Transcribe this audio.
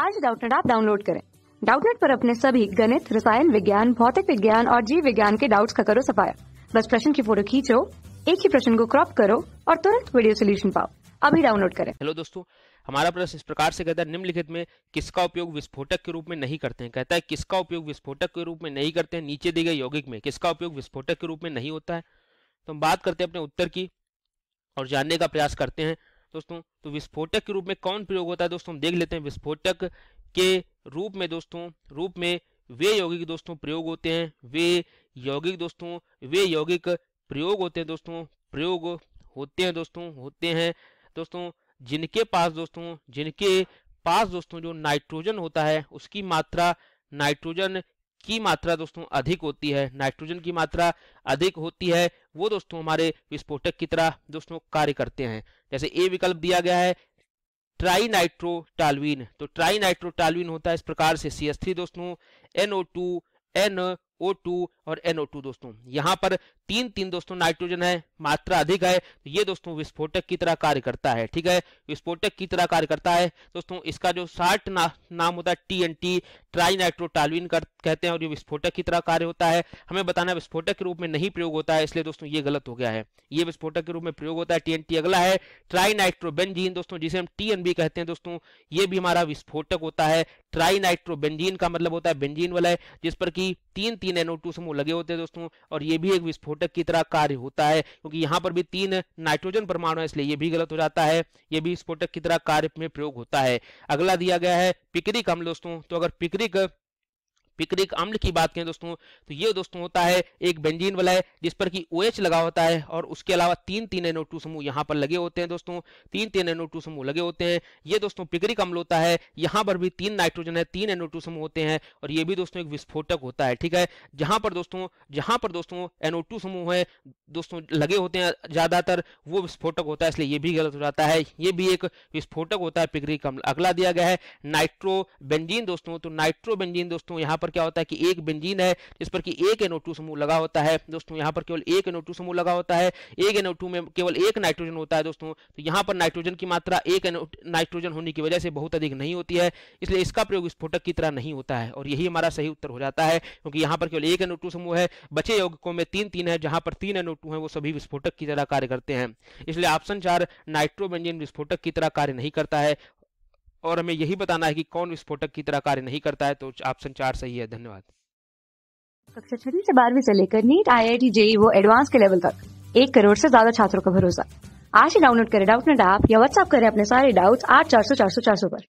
आज डाउटनेट आप डाउनलोड करें डाउटनेट पर अपने सभी गणित रसायन विज्ञान भौतिक विज्ञान और जीव विज्ञान के डाउट्स का करो सफाया बस प्रश्न की फोटो खींचो एक ही प्रश्न को क्रॉप करो और तुरंत वीडियो सोल्यूशन पाओ अभी डाउनलोड करें हेलो दोस्तों हमारा प्रश्न इस प्रकार से कहता है निम्नलिखित में किसका उपयोग विस्फोटक के रूप में नहीं करते हैं कहता है किसका उपयोग विस्फोटक के रूप में नहीं करते हैं नीचे दी गए यौगिक में किसका उपयोग विस्फोटक के रूप में नहीं होता है तो हम बात करते हैं अपने उत्तर की और जानने का प्रयास करते हैं दोस्तों तो विस्फोटक के रूप में कौन प्रयोग होता है दोस्तों हम देख लेते हैं विस्फोटक के रूप में दोस्तों रूप में वे यौगिक दोस्तों प्रयोग होते हैं वे यौगिक दोस्तों वे यौगिक प्रयोग होते हैं दोस्तों प्रयोग होते हैं दोस्तों होते हैं दोस्तों जिनके पास दोस्तों जिनके पास दोस्तों जो नाइट्रोजन होता है उसकी मात्रा नाइट्रोजन की मात्रा दोस्तों अधिक होती है नाइट्रोजन की मात्रा अधिक होती है वो दोस्तों हमारे विस्फोटक की तरह दोस्तों कार्य करते हैं जैसे ए विकल्प दिया गया है ट्राई नाइट्रोटालवीन तो ट्राई नाइट्रोटालवीन होता है इस प्रकार से सी एस थ्री दोस्तों एनओ टू एन O2 और NO2 दोस्तों यहां पर तीन तीन दोस्तों नाइट्रोजन है मात्रा अधिक है तो ये दोस्तों विस्फोटक की तरह कार्य करता है ठीक है विस्फोटक की तरह कार्य करता है दोस्तों इसका जो शार्ट ना, नाम होता है T N T tri nitrotoluene कहते हैं और ये विस्फोटक की तरह कार्य होता है हमें बताना विस्फोटक के रूप में नहीं प्रयोग होता है इसलिए दोस्तों ये गलत हो गया है ये विस्फोटक के रूप में प्रयोग होता है टी अगला है ट्राई नाइट्रोबेंजीन दोस्तों जिसे हम टीएनबी कहते हैं दोस्तों ये भी हमारा विस्फोटक होता है ट्राई नाइट्रोबेंजीन का मतलब होता है बेंजीन वाला है जिस पर की तीन तीन एनओ टू समूह लगे होते हैं दोस्तों और ये भी एक विस्फोटक की तरह कार्य होता है क्योंकि यहाँ पर भी तीन नाइट्रोजन परमाणु है इसलिए ये भी गलत हो जाता है ये भी विस्फोटक की तरह कार्य में प्रयोग होता है अगला दिया गया है पिकरिक अम्ल दोस्तों तो अगर पिकरिक पिकरिक अम्ल की बात करें दोस्तों तो ये दोस्तों होता है एक बेंजीन वाला है जिस पर कि ओएच OH लगा होता है और उसके अलावा तीन तीन एनो टू समूह यहाँ पर लगे होते हैं दोस्तों तीन तीन एनो टू समूह लगे होते हैं ये दोस्तों पिकरिक अम्ल होता है यहाँ पर भी तीन नाइट्रोजन है तीन एनो टू समूह होते हैं और ये भी दोस्तों एक विस्फोटक होता है ठीक है जहां पर दोस्तों जहां पर दोस्तों एनो टू समूह है दोस्तों लगे होते हैं ज्यादातर वो विस्फोटक होता है इसलिए ये भी गलत हो जाता है ये भी एक विस्फोटक होता है पिकरिक अम्ल अगला दिया गया है नाइट्रो बेंजीन दोस्तों तो नाइट्रो बेंजीन दोस्तों यहाँ पर पर क्या होता है कि एक बेंजीन है जिस पर कि एक एनओ समूह लगा होता है दोस्तों यहाँ पर केवल एक एनओ समूह लगा होता है एक एनओ में केवल एक नाइट्रोजन होता है दोस्तों तो यहाँ पर नाइट्रोजन की मात्रा एक नाइट्रोजन होने की वजह से बहुत अधिक नहीं होती है इसलिए इसका प्रयोग स्फोटक की तरह नहीं होता है और यही हमारा सही उत्तर हो जाता है क्योंकि यहाँ पर केवल एक एनओ समूह है बचे यौगिकों में तीन तीन है जहाँ पर तीन एनओ है वो सभी विस्फोटक की तरह कार्य करते हैं इसलिए ऑप्शन चार नाइट्रोबेंजिन विस्फोटक की तरह कार्य नहीं करता है और हमें यही बताना है कि कौन विस्फोटक की तरह कार्य नहीं करता है तो ऑप्शन चार सही है धन्यवाद कक्षा छठी से बारहवीं से लेकर NEET I I T JEE वो एडवांस के लेवल तक एक करोड़ से ज्यादा छात्रों का भरोसा आज ही डाउनलोड करें डाउट नेट ऐप या व्हाट्सएप करें अपने सारे डाउट्स आठ चार सौ चार सौ चार सौ पर